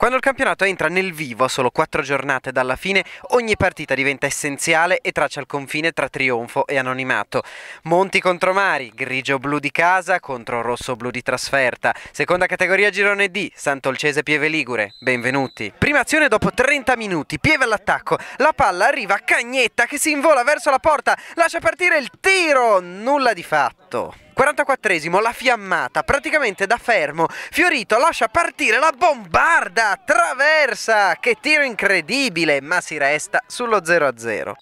Quando il campionato entra nel vivo, a solo quattro giornate dalla fine, ogni partita diventa essenziale e traccia il confine tra trionfo e anonimato. Monti contro Mari, grigio-blu di casa contro rosso-blu di trasferta. Seconda categoria girone D, Sant'Olcese Pieve Ligure. Benvenuti. Prima azione dopo 30 minuti, Pieve all'attacco. La palla arriva a Cagnetta che si invola verso la porta, lascia partire il tiro. Nulla di fatto. 44esimo, la fiammata, praticamente da fermo, Fiorito lascia partire la bombarda, traversa, che tiro incredibile, ma si resta sullo 0-0.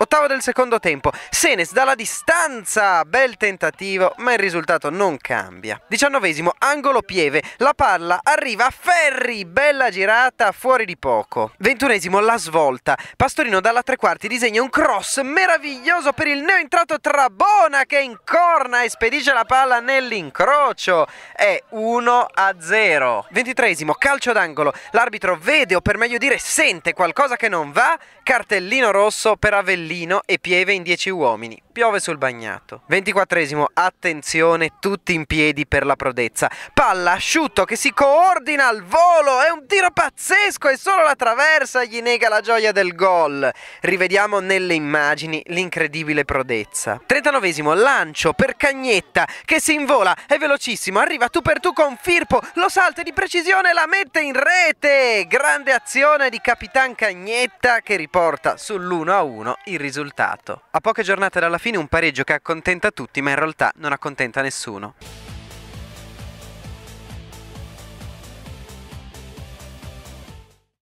Ottavo del secondo tempo, Senes dalla distanza, bel tentativo, ma il risultato non cambia. Diciannovesimo, angolo Pieve, la palla arriva a Ferri, bella girata, fuori di poco. Ventunesimo, la svolta, Pastorino dalla tre quarti disegna un cross meraviglioso per il neoentrato Trabona che incorna e spedisce la palla nell'incrocio. È 1 a 0. Ventitresimo, calcio d'angolo, l'arbitro vede o per meglio dire sente qualcosa che non va, cartellino rosso per Avellino. Avellino e pieve in 10 uomini piove sul bagnato. 24 esimo attenzione, tutti in piedi per la prodezza. Palla asciutto che si coordina al volo, è un tiro pazzesco e solo la traversa gli nega la gioia del gol. Rivediamo nelle immagini l'incredibile prodezza. 39 esimo lancio per Cagnetta che si invola, è velocissimo, arriva tu per tu con Firpo, lo salta di precisione la mette in rete. Grande azione di Capitan Cagnetta che riporta sull'1-1 il risultato. A poche giornate dalla fine fine un pareggio che accontenta tutti ma in realtà non accontenta nessuno.